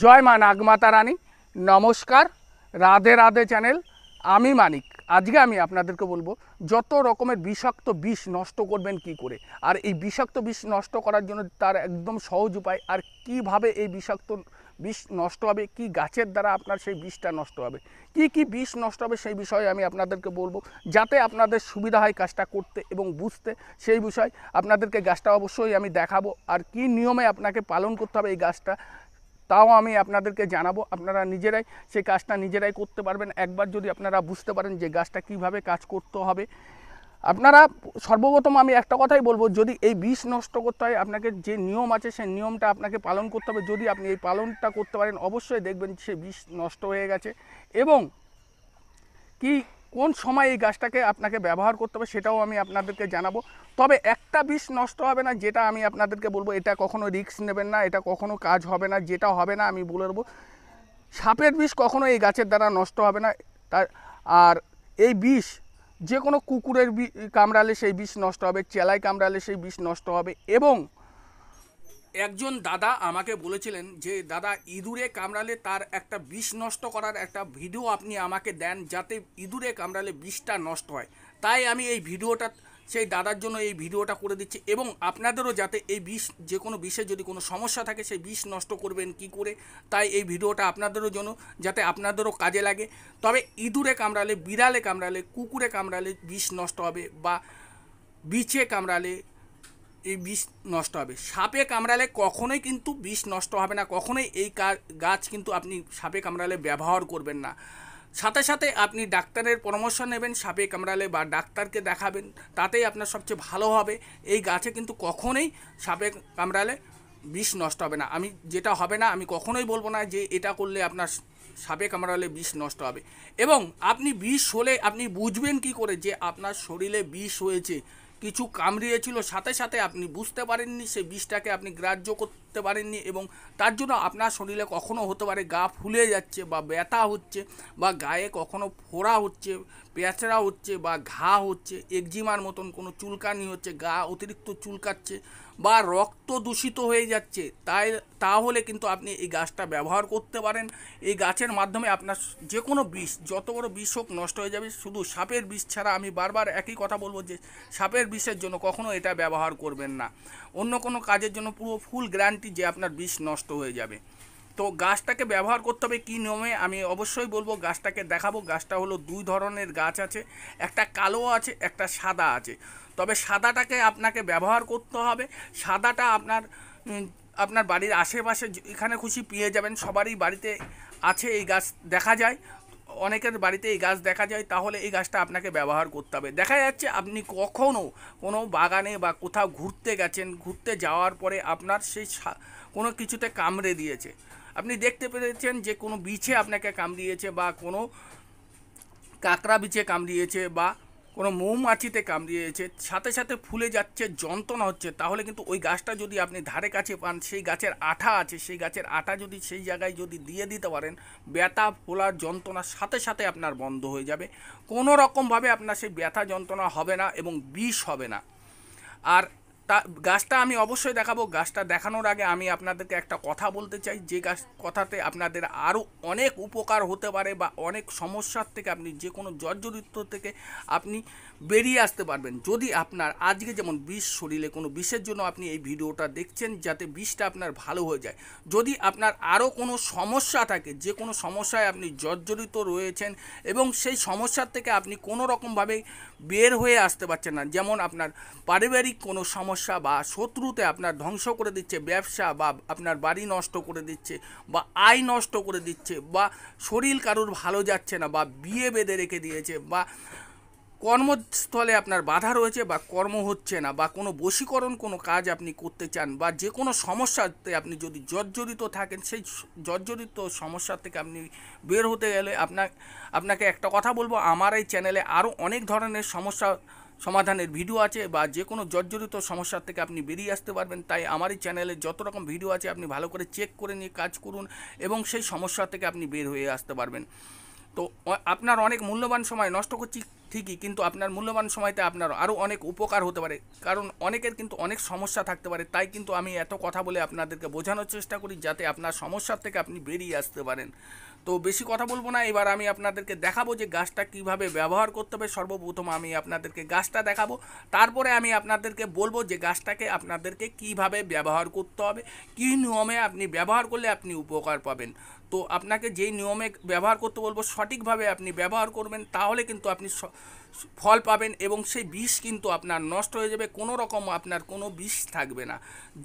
জয় মা নাগমাতা রানী নমস্কার রাধে রাধে চ্যানেল আমি মানিক আজকে আমি আপনাদেরকে বলবো যত রকমের বিষাক্ত বিষ নষ্ট করবেন কি করে আর এই বিষাক্ত বিষ নষ্ট করার জন্য তার একদম সহজ উপায় আর কিভাবে এই বিষাক্ত বিষ নষ্ট হবে কি গাছের দ্বারা আপনার সেই বিষটা নষ্ট হবে কি কি বিষ নষ্ট হবে সেই বিষয়ে আমি আপনাদেরকে বলবো যাতে আপনাদের সুবিধা হয় কাজটা করতে এবং বুঝতে সেই বিষয় আপনাদেরকে গাছটা অবশ্যই আমি দেখাবো আর কি নিয়মে আপনাকে পালন করতে হবে এই গাছটা তাও আমি আপনাদেরকে জানাবো আপনারা নিজেরাই সেই কাজটা নিজেরাই করতে পারবেন একবার যদি আপনারা বুঝতে পারেন যে গাছটা কিভাবে কাজ করতে হবে আপনারা সর্বপ্রথম আমি একটা কথাই বলবো যদি এই বিষ নষ্ট করতে হয় আপনাকে যে নিয়ম আছে সেই নিয়মটা আপনাকে পালন করতে হবে যদি আপনি এই পালনটা করতে পারেন অবশ্যই দেখবেন সে বিষ নষ্ট হয়ে গেছে এবং কি কোন সময় এই গাছটাকে আপনাকে ব্যবহার করতে হবে সেটাও আমি আপনাদেরকে জানাবো তবে একটা বিষ নষ্ট হবে না যেটা আমি আপনাদেরকে বলবো এটা কখনো রিক্স নেবেন না এটা কখনো কাজ হবে না যেটা হবে না আমি বলে দেবো সাপের বিষ কখনো এই গাছের দ্বারা নষ্ট হবে না তার আর এই বিষ যে কোনো কুকুরের বি কামড়ালে সেই বিষ নষ্ট হবে চেলায় কামড়ালে সেই বিষ নষ্ট হবে এবং একজন দাদা আমাকে বলেছিলেন যে দাদা ইঁদুরে কামড়ালে তার একটা বিষ নষ্ট করার একটা ভিডিও আপনি আমাকে দেন যাতে ইঁদুরে কামড়ালে বিষটা নষ্ট হয় তাই আমি এই ভিডিওটা সেই দাদার জন্য এই ভিডিওটা করে দিচ্ছি এবং আপনাদেরও যাতে এই বিষ যে কোনো বিষে যদি কোনো সমস্যা থাকে সেই বিষ নষ্ট করবেন কি করে তাই এই ভিডিওটা আপনাদেরও জন্য যাতে আপনাদেরও কাজে লাগে তবে ইঁদুরে কামড়ালে বিড়ালে কামড়ালে কুকুরে কামড়ালে বিষ নষ্ট হবে বা বিছে কামড়ালে এই বিষ নষ্ট হবে সাপে কামড়ালে কখনোই কিন্তু বিষ নষ্ট হবে না কখনোই এই গাছ কিন্তু আপনি সাপে কামড়ালে ব্যবহার করবেন না সাথে সাথে আপনি ডাক্তারের পরামর্শ নেবেন সাপে কামড়ালে বা ডাক্তারকে দেখাবেন তাতেই আপনার সবচেয়ে ভালো হবে এই গাছে কিন্তু কখনোই সাপে কামড়ালে বিষ নষ্ট হবে না আমি যেটা হবে না আমি কখনোই বলবো না যে এটা করলে আপনার সাপে কামড়ালে বিষ নষ্ট হবে এবং আপনি বিষ হলে আপনি বুঝবেন কি করে যে আপনার শরীরে বিষ হয়েছে কিছু কামড়িয়েছিল সাথে সাথে আপনি বুঝতে পারেননি সেই বিষটাকে আপনি গ্রাহ্য করতে করতে পারেননি এবং তার জন্য আপনার শরীরে কখনো হতে পারে গা ফুলে যাচ্ছে বা ব্যথা হচ্ছে বা গায়ে কখনো ফোড়া হচ্ছে পেঁচড়া হচ্ছে বা ঘা হচ্ছে একজিমার মতন কোনো চুলকানি হচ্ছে গা অতিরিক্ত চুলকাচ্ছে বা রক্ত দূষিত হয়ে যাচ্ছে তাই তাহলে কিন্তু আপনি এই গাছটা ব্যবহার করতে পারেন এই গাছের মাধ্যমে আপনার যে কোনো বিষ যত বড় বিষ হোক নষ্ট হয়ে যাবে শুধু সাপের বিষ ছাড়া আমি বারবার একই কথা বলবো যে সাপের বিষের জন্য কখনো এটা ব্যবহার করবেন না অন্য কোনো কাজের জন্য পুরো ফুল গ্র্যান্ড গ্যারান্টি যে আপনার বিষ নষ্ট হয়ে যাবে তো গাছটাকে ব্যবহার করতে হবে কী নিয়মে আমি অবশ্যই বলবো গাছটাকে দেখাবো গাছটা হলো দুই ধরনের গাছ আছে একটা কালো আছে একটা সাদা আছে তবে সাদাটাকে আপনাকে ব্যবহার করতে হবে সাদাটা আপনার আপনার বাড়ির আশেপাশে এখানে খুশি পেয়ে যাবেন সবারই বাড়িতে আছে এই গাছ দেখা যায় অনেকের বাড়িতে এই গাছ দেখা যায় তাহলে এই গাছটা আপনাকে ব্যবহার করতে হবে দেখা যাচ্ছে আপনি কখনও কোনো বাগানে বা কোথাও ঘুরতে গেছেন ঘুরতে যাওয়ার পরে আপনার সেই কোনো কিছুতে কামড়ে দিয়েছে আপনি দেখতে পেরেছেন যে কোনো বিছে আপনাকে কামড়িয়েছে বা কোনো কাঁকড়া বিছে কামড়িয়েছে বা কোনো মৌমাছিতে কামড়িয়েছে সাথে সাথে ফুলে যাচ্ছে যন্ত্রণা হচ্ছে তাহলে কিন্তু ওই গাছটা যদি আপনি ধারে কাছে পান সেই গাছের আঠা আছে সেই গাছের আঠা যদি সেই জায়গায় যদি দিয়ে দিতে পারেন ব্যথা ফোলার যন্ত্রণার সাথে সাথে আপনার বন্ধ হয়ে যাবে কোনো রকমভাবে আপনার সেই ব্যথা যন্ত্রণা হবে না এবং বিষ হবে না আর তা গাছটা আমি অবশ্যই দেখাবো গাছটা দেখানোর আগে আমি আপনাদেরকে একটা কথা বলতে চাই যে গাছ কথাতে আপনাদের আরও অনেক উপকার হতে পারে বা অনেক সমস্যার থেকে আপনি যে কোনো জর্জরিত থেকে আপনি বেরিয়ে আসতে পারবেন যদি আপনার আজকে যেমন বিষ শরীরে কোনো বিষের জন্য আপনি এই ভিডিওটা দেখছেন যাতে বিষটা আপনার ভালো হয়ে যায় যদি আপনার আরও কোনো সমস্যা থাকে যে কোনো সমস্যায় আপনি জর্জরিত রয়েছেন এবং সেই সমস্যার থেকে আপনি কোনো রকমভাবে বের হয়ে আসতে পারছেন না যেমন আপনার পারিবারিক কোনো সমস্যা সমস্যা বা শত্রুতে আপনার ধ্বংস করে দিচ্ছে ব্যবসা বা আপনার বাড়ি নষ্ট করে দিচ্ছে বা আয় নষ্ট করে দিচ্ছে বা শরীর কারুর ভালো যাচ্ছে না বা বিয়ে বেঁধে রেখে দিয়েছে বা কর্মস্থলে আপনার বাধা রয়েছে বা কর্ম হচ্ছে না বা কোনো বশীকরণ কোনো কাজ আপনি করতে চান বা যে কোনো সমস্যাতে আপনি যদি জর্জরিত থাকেন সেই জর্জরিত সমস্যা থেকে আপনি বের হতে গেলে আপনার আপনাকে একটা কথা বলবো আমার এই চ্যানেলে আরও অনেক ধরনের সমস্যা সমাধানের ভিডিও আছে বা যে কোনো জর্জরিত সমস্যার থেকে আপনি বেরিয়ে আসতে পারবেন তাই আমার এই চ্যানেলে যত রকম ভিডিও আছে আপনি ভালো করে চেক করে নিয়ে কাজ করুন এবং সেই সমস্যা থেকে আপনি বের হয়ে আসতে পারবেন তো আপনার অনেক মূল্যবান সময় নষ্ট করছি ঠিকই কিন্তু আপনার মূল্যবান সময়তে আপনার আরও অনেক উপকার হতে পারে কারণ অনেকের কিন্তু অনেক সমস্যা থাকতে পারে তাই কিন্তু আমি এত কথা বলে আপনাদেরকে বোঝানোর চেষ্টা করি যাতে আপনার সমস্যার থেকে আপনি বেরিয়ে আসতে পারেন তো বেশি কথা বলবো না এবার আমি আপনাদেরকে দেখাবো যে গাছটা কিভাবে ব্যবহার করতে হবে সর্বপ্রথম আমি আপনাদেরকে গাছটা দেখাবো তারপরে আমি আপনাদেরকে বলবো যে গাছটাকে আপনাদেরকে কিভাবে ব্যবহার করতে হবে কী নিয়মে আপনি ব্যবহার করলে আপনি উপকার পাবেন তো আপনাকে যেই নিয়মে ব্যবহার করতে বলবো সঠিকভাবে আপনি ব্যবহার করবেন তাহলে কিন্তু আপনি ফল পাবেন এবং সেই বিষ কিন্তু আপনার নষ্ট হয়ে যাবে কোনো রকম আপনার কোনো বিষ থাকবে না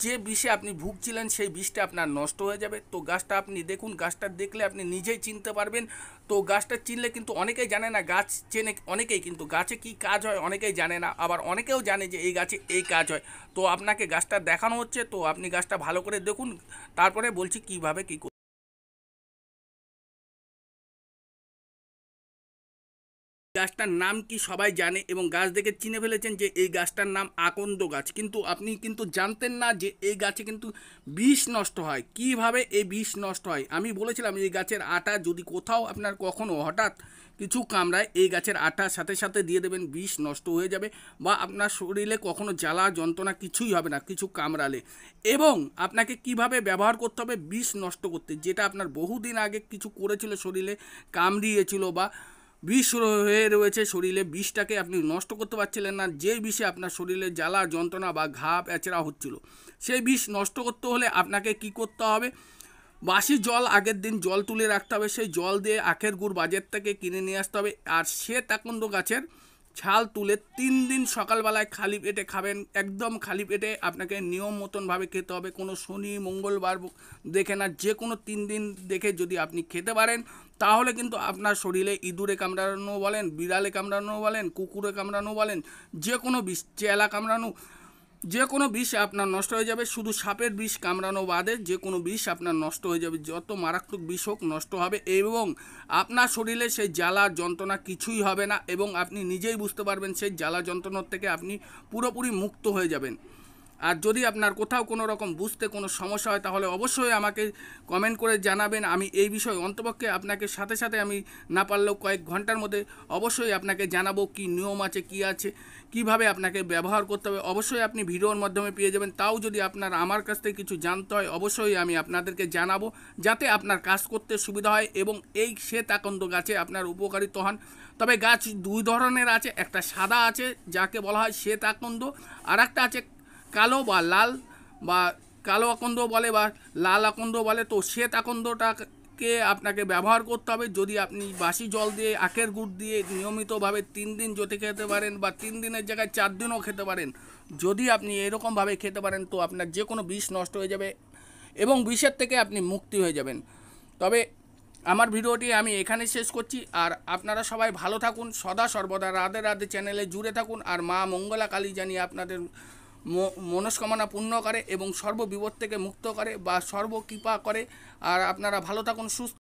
যে বিষে আপনি ভুগছিলেন সেই বিষটা আপনার নষ্ট হয়ে যাবে তো গাছটা আপনি দেখুন গাছটা দেখলে আপনি নিজেই চিনতে পারবেন তো গাছটা চিনলে কিন্তু অনেকেই জানে না গাছ চেনে অনেকেই কিন্তু গাছে কি কাজ হয় অনেকেই জানে না আবার অনেকেও জানে যে এই গাছে এই কাজ হয় তো আপনাকে গাছটা দেখানো হচ্ছে তো আপনি গাছটা ভালো করে দেখুন তারপরে বলছি কিভাবে কী গাছটার নাম কি সবাই জানে এবং গাছ দেখে চিনে ফেলেছেন যে এই গাছটার নাম আকন্দ গাছ কিন্তু আপনি কিন্তু জানতেন না যে এই গাছে কিন্তু বিষ নষ্ট হয় কিভাবে এই বিষ নষ্ট হয় আমি বলেছিলাম এই গাছের আটা যদি কোথাও আপনার কখনো হঠাৎ কিছু কামড়ায় এই গাছের আটার সাথে সাথে দিয়ে দেবেন বিষ নষ্ট হয়ে যাবে বা আপনার শরীরে কখনো জ্বালা যন্ত্রণা কিছুই হবে না কিছু কামড়ালে এবং আপনাকে কিভাবে ব্যবহার করতে হবে বিষ নষ্ট করতে যেটা আপনার বহুদিন আগে কিছু করেছিল শরীরে কামড়িয়েছিল বা বিষ হয়ে রয়েছে শরীরে বিষটাকে আপনি নষ্ট করতে পারছিলেন না যে বিষে আপনার শরীরে জ্বালা যন্ত্রণা বা ঘা প্যাচড়া হচ্ছিল সেই বিষ নষ্ট করতে হলে আপনাকে কি করতে হবে বাসি জল আগের দিন জল তুলে রাখতে হবে সেই জল দিয়ে আখের গুড় বাজার থেকে কিনে নিয়ে আসতে হবে আর সে শ্বেতাকুণ্ড গাছের ছাল তুলে তিন দিন সকালবেলায় খালি পেটে খাবেন একদম খালি পেটে আপনাকে নিয়ম মতনভাবে খেতে হবে কোনো শনি মঙ্গলবার দেখে না যে কোনো তিন দিন দেখে যদি আপনি খেতে পারেন তাহলে কিন্তু আপনার শরীরে ইঁদুরে কামড়ানো বলেন বিড়ালে কামড়ানো বলেন কুকুরে কামড়ানো বলেন যে কোনো বিষ চেলা কামড়ানো যে কোনো বিষ আপনার নষ্ট হয়ে যাবে শুধু সাপের বিষ কামড়ানো বাদে যে কোনো বিষ আপনার নষ্ট হয়ে যাবে যত মারাত্মক বিষ হোক নষ্ট হবে এবং আপনার শরীরে সেই জ্বালা যন্ত্রণা কিছুই হবে না এবং আপনি নিজেই বুঝতে পারবেন সেই জ্বালা যন্ত্রণার থেকে আপনি পুরোপুরি মুক্ত হয়ে যাবেন আর যদি আপনার কোথাও কোনো রকম বুঝতে কোনো সমস্যা হয় তাহলে অবশ্যই আমাকে কমেন্ট করে জানাবেন আমি এই বিষয়ে অন্তপক্ষে আপনাকে সাথে সাথে আমি না পারলেও কয়েক ঘন্টার মধ্যে অবশ্যই আপনাকে জানাবো কি নিয়ম আছে কি আছে কিভাবে আপনাকে ব্যবহার করতে হবে অবশ্যই আপনি ভিডিওর মাধ্যমে পেয়ে যাবেন তাও যদি আপনার আমার কাছ থেকে কিছু জানতে হয় অবশ্যই আমি আপনাদেরকে জানাবো যাতে আপনার কাজ করতে সুবিধা হয় এবং এই শ্বেতাকন্দ গাছে আপনার উপকারিত হন তবে গাছ দুই ধরনের আছে একটা সাদা আছে যাকে বলা হয় শ্বেতাকন্দ আর একটা আছে কালো বা লাল বা কালো আকন্দ বলে বা লাল আকন্দ বলে তো শ্বেত আকন্দটাকে আপনাকে ব্যবহার করতে হবে যদি আপনি বাসি জল দিয়ে আখের গুড় দিয়ে নিয়মিতভাবে তিন দিন যদি খেতে পারেন বা তিন দিনের জায়গায় চার দিনও খেতে পারেন যদি আপনি এরকমভাবে খেতে পারেন তো আপনার যে কোনো বিষ নষ্ট হয়ে যাবে এবং বিষের থেকে আপনি মুক্তি হয়ে যাবেন তবে আমার ভিডিওটি আমি এখানে শেষ করছি আর আপনারা সবাই ভালো থাকুন সদা সর্বদা রাধে রাধে চ্যানেলে জুড়ে থাকুন আর মা মঙ্গলা কালী জানিয়ে আপনাদের মনস্কামনা পূর্ণ করে এবং সর্ববিপদ থেকে মুক্ত করে বা সর্বকৃপা করে আর আপনারা ভালো থাকুন সুস্থ